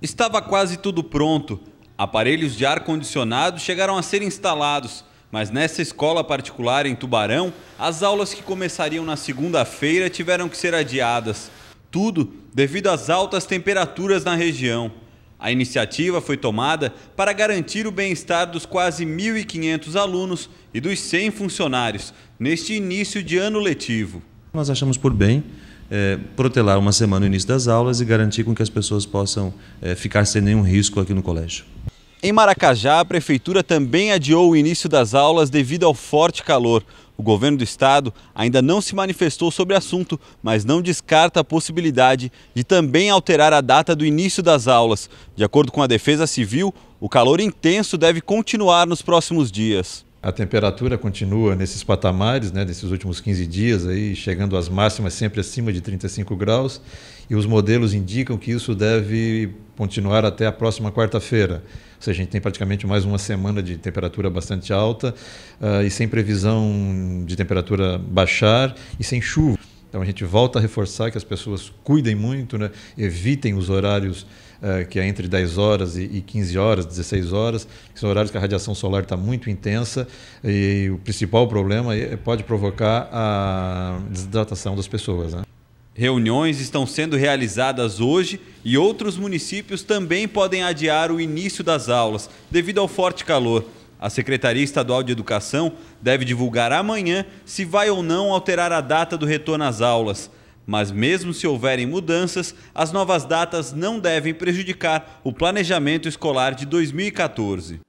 Estava quase tudo pronto. Aparelhos de ar-condicionado chegaram a ser instalados, mas nessa escola particular em Tubarão, as aulas que começariam na segunda-feira tiveram que ser adiadas. Tudo devido às altas temperaturas na região. A iniciativa foi tomada para garantir o bem-estar dos quase 1.500 alunos e dos 100 funcionários neste início de ano letivo. Nós achamos por bem é, protelar uma semana o início das aulas e garantir com que as pessoas possam é, ficar sem nenhum risco aqui no colégio. Em Maracajá, a prefeitura também adiou o início das aulas devido ao forte calor. O governo do estado ainda não se manifestou sobre o assunto, mas não descarta a possibilidade de também alterar a data do início das aulas. De acordo com a Defesa Civil, o calor intenso deve continuar nos próximos dias. A temperatura continua nesses patamares, né, nesses últimos 15 dias, aí, chegando às máximas sempre acima de 35 graus, e os modelos indicam que isso deve continuar até a próxima quarta-feira. Ou seja, a gente tem praticamente mais uma semana de temperatura bastante alta uh, e sem previsão de temperatura baixar e sem chuva. Então a gente volta a reforçar que as pessoas cuidem muito, né? evitem os horários uh, que é entre 10 horas e, 15 horas, 16 horas, que são horários que a radiação solar está muito intensa e o principal problema é, pode provocar a desidratação das pessoas. Né? Reuniões estão sendo realizadas hoje e outros municípios também podem adiar o início das aulas devido ao forte calor. A Secretaria Estadual de Educação deve divulgar amanhã se vai ou não alterar a data do retorno às aulas. Mas, mesmo se houverem mudanças, as novas datas não devem prejudicar o planejamento escolar de 2014.